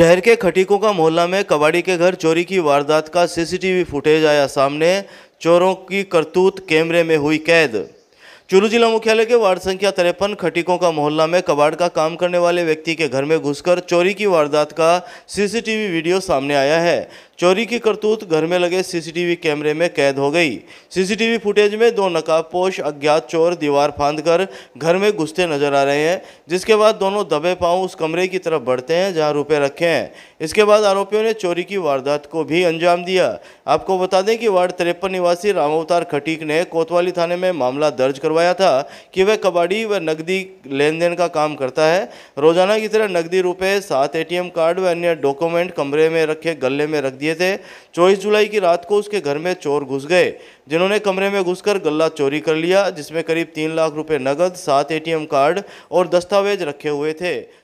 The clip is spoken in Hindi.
शहर के खटीकों का मोहल्ला में कबाड़ी के घर चोरी की वारदात का सीसीटीवी फुटेज आया सामने चोरों की करतूत कैमरे में हुई कैद चूरू जिला मुख्यालय के वार्ड संख्या तिरपन खटीकों का मोहल्ला में कबाड़ का काम करने वाले व्यक्ति के घर में घुसकर चोरी की वारदात का सीसीटीवी वीडियो सामने आया है चोरी की करतूत घर में लगे सीसीटीवी कैमरे में कैद हो गई सीसीटीवी फुटेज में दो नकाबपोश अज्ञात चोर दीवार फांदकर घर में घुसते नजर आ रहे हैं जिसके बाद दोनों दबे पाँव उस कमरे की तरफ बढ़ते हैं जहाँ रुपये रखे हैं इसके बाद आरोपियों ने चोरी की वारदात को भी अंजाम दिया आपको बता दें कि वार्ड तिरपन निवासी रामावतार खटीक ने कोतवाली थाने में मामला दर्ज करवाया करवाया था कि वह कबाड़ी व नकदी लेन देन का काम करता है रोजाना की तरह नकदी रुपए सात एटीएम कार्ड व अन्य डॉक्यूमेंट कमरे में रखे गले में रख दिए थे चौबीस जुलाई की रात को उसके घर में चोर घुस गए जिन्होंने कमरे में घुसकर गला चोरी कर लिया जिसमें करीब तीन लाख रुपये नकद सात एटीएम कार्ड और दस्तावेज रखे हुए थे